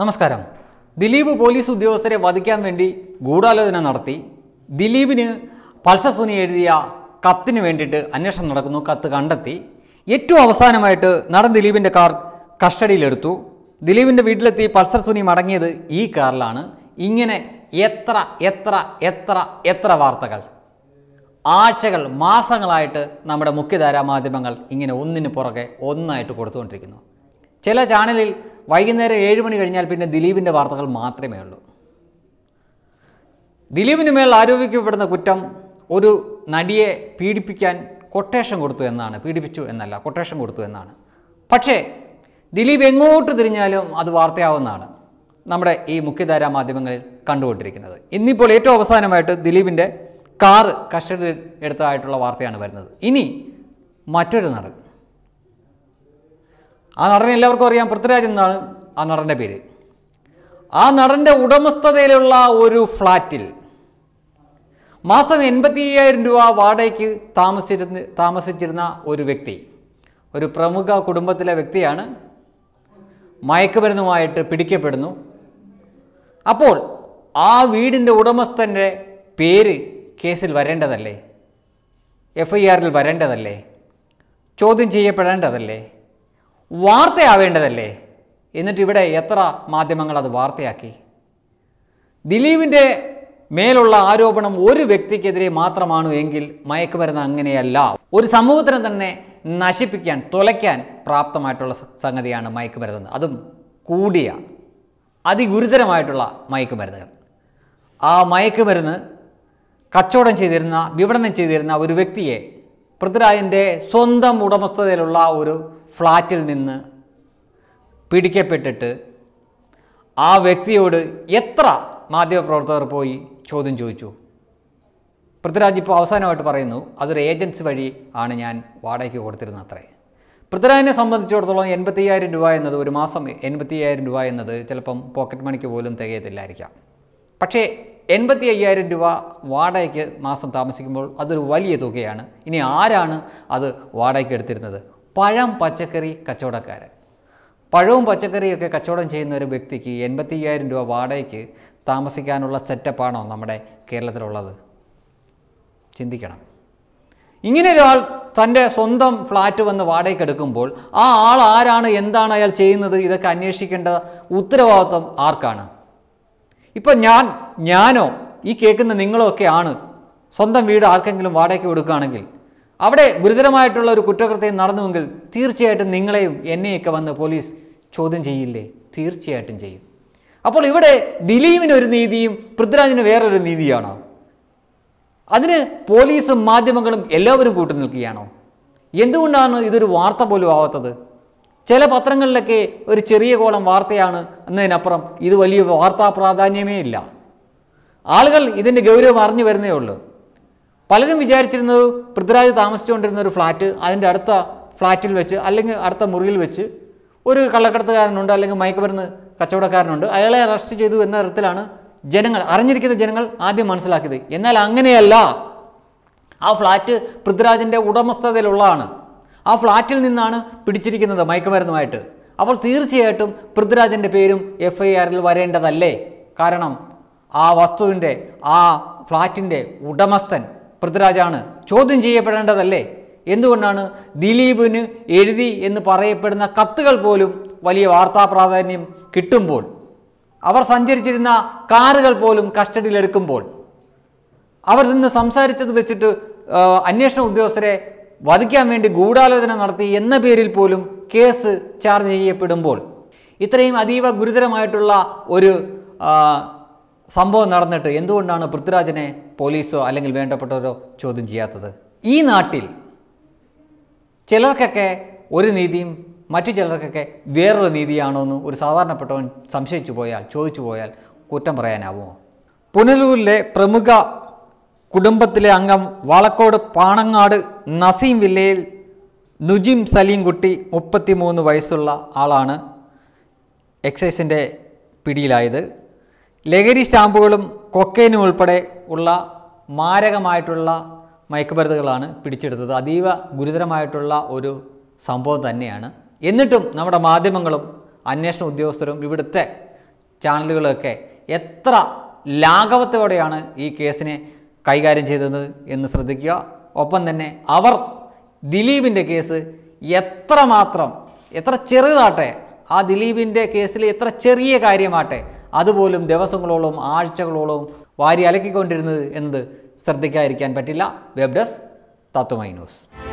നമസ്കാരം ദിലീപ് പോലീസ് ഉദ്യോഗസ്ഥരെ വധിക്കാൻ വേണ്ടി ഗൂഢാലോചന നടത്തി ദിലീപിന് പൾസ സുനി എഴുതിയ കത്തിന് വേണ്ടിയിട്ട് അന്വേഷണം നടക്കുന്നു കത്ത് കണ്ടെത്തി ഏറ്റവും അവസാനമായിട്ട് നടൻ ദിലീപിൻ്റെ കാർ കസ്റ്റഡിയിലെടുത്തു ദിലീപിൻ്റെ വീട്ടിലെത്തി പൾസർ സുനി മടങ്ങിയത് ഈ കാറിലാണ് ഇങ്ങനെ എത്ര എത്ര എത്ര എത്ര വാർത്തകൾ ആഴ്ചകൾ മാസങ്ങളായിട്ട് നമ്മുടെ മുഖ്യധാരാ മാധ്യമങ്ങൾ ഇങ്ങനെ ഒന്നിന് പുറകെ ഒന്നായിട്ട് കൊടുത്തുകൊണ്ടിരിക്കുന്നു ചില ചാനലിൽ വൈകുന്നേരം ഏഴ് മണി കഴിഞ്ഞാൽ പിന്നെ ദിലീപിൻ്റെ വാർത്തകൾ മാത്രമേ ഉള്ളൂ ദിലീപിന് മേൽ ആരോപിക്കപ്പെടുന്ന കുറ്റം ഒരു നടിയെ പീഡിപ്പിക്കാൻ കൊട്ടേഷൻ കൊടുത്തു എന്നാണ് പീഡിപ്പിച്ചു എന്നല്ല കൊട്ടേഷൻ കൊടുത്തു എന്നാണ് പക്ഷേ ദിലീപ് എങ്ങോട്ട് തിരിഞ്ഞാലും അത് വാർത്തയാവുന്നതാണ് നമ്മുടെ ഈ മുഖ്യധാര മാധ്യമങ്ങളിൽ കണ്ടുകൊണ്ടിരിക്കുന്നത് ഇന്നിപ്പോൾ ഏറ്റവും അവസാനമായിട്ട് ദിലീപിൻ്റെ കാർ കസ്റ്റഡിയിൽ എടുത്തതായിട്ടുള്ള വാർത്തയാണ് വരുന്നത് ഇനി മറ്റൊരു നടക്കും ആ നടനെ എല്ലാവർക്കും അറിയാം പൃഥ്വിരാജ് എന്നാണ് ആ നടൻ്റെ പേര് ആ നടൻ്റെ ഉടമസ്ഥതയിലുള്ള ഒരു ഫ്ലാറ്റിൽ മാസം എൺപത്തി അയ്യായിരം രൂപ വാടകയ്ക്ക് താമസിച്ചിരുന്ന താമസിച്ചിരുന്ന ഒരു വ്യക്തി ഒരു പ്രമുഖ കുടുംബത്തിലെ വ്യക്തിയാണ് മയക്കുമരുന്നുമായിട്ട് പിടിക്കപ്പെടുന്നു അപ്പോൾ ആ വീടിൻ്റെ ഉടമസ്ഥൻ്റെ പേര് കേസിൽ വരേണ്ടതല്ലേ എഫ് ഐ ആറിൽ വരേണ്ടതല്ലേ ചോദ്യം ചെയ്യപ്പെടേണ്ടതല്ലേ വാർത്തയാവേണ്ടതല്ലേ എന്നിട്ട് ഇവിടെ എത്ര മാധ്യമങ്ങൾ അത് വാർത്തയാക്കി ദിലീപിൻ്റെ മേലുള്ള ആരോപണം ഒരു വ്യക്തിക്കെതിരെ മാത്രമാണ് എങ്കിൽ മയക്കുമരുന്ന് അങ്ങനെയല്ല ഒരു സമൂഹത്തിനെ തന്നെ നശിപ്പിക്കാൻ തുലയ്ക്കാൻ പ്രാപ്തമായിട്ടുള്ള സംഗതിയാണ് മയക്കുമരുന്ന് അതും കൂടിയ അതിഗുരുതരമായിട്ടുള്ള മയക്കുമരുന്നുകൾ ആ മയക്കുമരുന്ന് കച്ചവടം ചെയ്തിരുന്ന വിപണനം ചെയ്തിരുന്ന ഒരു വ്യക്തിയെ പൃഥ്വിരാജിൻ്റെ സ്വന്തം ഉടമസ്ഥതയിലുള്ള ഒരു ഫ്ലാറ്റിൽ നിന്ന് പിടിക്കപ്പെട്ടിട്ട് ആ വ്യക്തിയോട് എത്ര മാധ്യമപ്രവർത്തകർ പോയി ചോദ്യം ചോദിച്ചു പൃഥ്വിരാജ് ഇപ്പോൾ അവസാനമായിട്ട് പറയുന്നു അതൊരു ഏജൻസി വഴി ആണ് ഞാൻ വാടകയ്ക്ക് കൊടുത്തിരുന്നത് അത്രേ പൃഥ്വിരാജിനെ സംബന്ധിച്ചിടത്തോളം എൺപത്തയ്യായിരം രൂപ എന്നത് ഒരു മാസം എൺപത്തയ്യായിരം രൂപ എന്നത് ചിലപ്പം പോക്കറ്റ് മണിക്ക് പോലും തികയത്തില്ലായിരിക്കാം പക്ഷേ എൺപത്തി അയ്യായിരം രൂപ വാടകയ്ക്ക് മാസം താമസിക്കുമ്പോൾ അതൊരു വലിയ തുകയാണ് ഇനി ആരാണ് അത് വാടകയ്ക്ക് എടുത്തിരുന്നത് പഴം പച്ചക്കറി കച്ചവടക്കാരൻ പഴവും പച്ചക്കറിയൊക്കെ കച്ചവടം ചെയ്യുന്ന ഒരു വ്യക്തിക്ക് എൺപത്തി അയ്യായിരം രൂപ വാടകയ്ക്ക് താമസിക്കാനുള്ള സെറ്റപ്പാണോ നമ്മുടെ കേരളത്തിലുള്ളത് ചിന്തിക്കണം ഇങ്ങനെ ഒരാൾ തൻ്റെ സ്വന്തം ഫ്ലാറ്റ് വന്ന് വാടകയ്ക്ക് എടുക്കുമ്പോൾ ആ ആൾ ആരാണ് എന്താണ് അയാൾ ചെയ്യുന്നത് ഇതൊക്കെ അന്വേഷിക്കേണ്ട ഉത്തരവാദിത്വം ആർക്കാണ് ഇപ്പം ഞാൻ ഞാനോ ഈ കേൾക്കുന്ന നിങ്ങളോ ഒക്കെയാണ് ആണ് സ്വന്തം വീട് ആർക്കെങ്കിലും വാടകയ്ക്ക് കൊടുക്കുകയാണെങ്കിൽ അവിടെ ഗുരുതരമായിട്ടുള്ള ഒരു കുറ്റകൃത്യം നടന്നുവെങ്കിൽ തീർച്ചയായിട്ടും നിങ്ങളെയും എന്നെയൊക്കെ വന്ന് പോലീസ് ചോദ്യം ചെയ്യില്ലേ തീർച്ചയായിട്ടും ചെയ്യും അപ്പോൾ ഇവിടെ ദിലീപിന് ഒരു നീതിയും പൃഥ്വിരാജിന് വേറൊരു നീതിയാണോ അതിന് പോലീസും മാധ്യമങ്ങളും എല്ലാവരും കൂട്ടു നിൽക്കുകയാണോ എന്തുകൊണ്ടാണ് ഇതൊരു വാർത്ത പോലും ആവാത്തത് ചില പത്രങ്ങളിലൊക്കെ ഒരു ചെറിയ കോളം വാർത്തയാണ് എന്നതിനപ്പുറം ഇത് വലിയ വാർത്താ പ്രാധാന്യമേ ഇല്ല ആളുകൾ ഇതിൻ്റെ ഗൗരവം അറിഞ്ഞു വരുന്നേ ഉള്ളൂ പലരും വിചാരിച്ചിരുന്നത് പൃഥ്വിരാജ് താമസിച്ചുകൊണ്ടിരുന്ന ഒരു ഫ്ലാറ്റ് അതിൻ്റെ അടുത്ത ഫ്ലാറ്റിൽ വെച്ച് അല്ലെങ്കിൽ അടുത്ത മുറിയിൽ വെച്ച് ഒരു കള്ളക്കടത്തുകാരനുണ്ട് അല്ലെങ്കിൽ മയക്കുമരുന്ന് കച്ചവടക്കാരനുണ്ട് അയാളെ അറസ്റ്റ് ചെയ്തു എന്ന തരത്തിലാണ് ജനങ്ങൾ അറിഞ്ഞിരിക്കുന്ന ജനങ്ങൾ ആദ്യം മനസ്സിലാക്കിയത് എന്നാൽ അങ്ങനെയല്ല ആ ഫ്ലാറ്റ് പൃഥ്വിരാജിൻ്റെ ഉടമസ്ഥതയിലുള്ളതാണ് ആ ഫ്ലാറ്റിൽ നിന്നാണ് പിടിച്ചിരിക്കുന്നത് മയക്കുമരുന്നുമായിട്ട് അപ്പോൾ തീർച്ചയായിട്ടും പൃഥ്വിരാജിൻ്റെ പേരും എഫ് ഐ ആറിൽ വരേണ്ടതല്ലേ കാരണം ആ വസ്തുവിൻ്റെ ആ ഫ്ലാറ്റിൻ്റെ ഉടമസ്ഥൻ പൃഥ്വിരാജാണ് ചോദ്യം ചെയ്യപ്പെടേണ്ടതല്ലേ എന്തുകൊണ്ടാണ് ദിലീപിന് എഴുതി എന്ന് പറയപ്പെടുന്ന കത്തുകൾ പോലും വലിയ വാർത്താ പ്രാധാന്യം കിട്ടുമ്പോൾ അവർ സഞ്ചരിച്ചിരുന്ന കാറുകൾ പോലും കസ്റ്റഡിയിലെടുക്കുമ്പോൾ അവർ നിന്ന് സംസാരിച്ചത് വെച്ചിട്ട് അന്വേഷണ ഉദ്യോഗസ്ഥരെ വധിക്കാൻ വേണ്ടി ഗൂഢാലോചന നടത്തി എന്ന പേരിൽ പോലും കേസ് ചാർജ് ചെയ്യപ്പെടുമ്പോൾ ഇത്രയും അതീവ ഗുരുതരമായിട്ടുള്ള ഒരു സംഭവം നടന്നിട്ട് എന്തുകൊണ്ടാണ് പൃഥ്വിരാജിനെ പോലീസോ അല്ലെങ്കിൽ വേണ്ടപ്പെട്ടവരോ ചോദ്യം ചെയ്യാത്തത് ഈ നാട്ടിൽ ചിലർക്കൊക്കെ ഒരു നീതിയും മറ്റു ചിലർക്കൊക്കെ വേറൊരു നീതിയാണോ എന്ന് ഒരു സാധാരണപ്പെട്ടവൻ സംശയിച്ചു പോയാൽ ചോദിച്ചു പോയാൽ കുറ്റം പറയാനാവുമോ പുനലൂരിലെ പ്രമുഖ കുടുംബത്തിലെ അംഗം വളക്കോട് പാണങ്ങാട് നസീം വില്ലയിൽ നുജിം സലീം കുട്ടി മൂന്ന് വയസ്സുള്ള ആളാണ് എക്സൈസിൻ്റെ പിടിയിലായത് ലഹരി സ്റ്റാമ്പുകളും കൊക്കൈനും ഉൾപ്പെടെ ഉള്ള മാരകമായിട്ടുള്ള മയക്കുമരുന്നുകളാണ് പിടിച്ചെടുത്തത് അതീവ ഗുരുതരമായിട്ടുള്ള ഒരു സംഭവം തന്നെയാണ് എന്നിട്ടും നമ്മുടെ മാധ്യമങ്ങളും അന്വേഷണ ഉദ്യോഗസ്ഥരും ഇവിടുത്തെ ചാനലുകളൊക്കെ എത്ര ലാഘവത്തോടെയാണ് ഈ കേസിനെ കൈകാര്യം ചെയ്തത് എന്ന് ശ്രദ്ധിക്കുക ഒപ്പം തന്നെ അവർ ദിലീപിൻ്റെ കേസ് എത്ര മാത്രം എത്ര ചെറുതാട്ടെ ആ ദിലീപിൻ്റെ കേസിൽ എത്ര ചെറിയ കാര്യമാട്ടെ അതുപോലും ദിവസങ്ങളോളം ആഴ്ചകളോളം വാരി അലക്കിക്കൊണ്ടിരുന്നത് എന്നത് ശ്രദ്ധിക്കാതിരിക്കാൻ പറ്റില്ല വെബ് ഡെസ്ക് തത്വമൈ ന്യൂസ്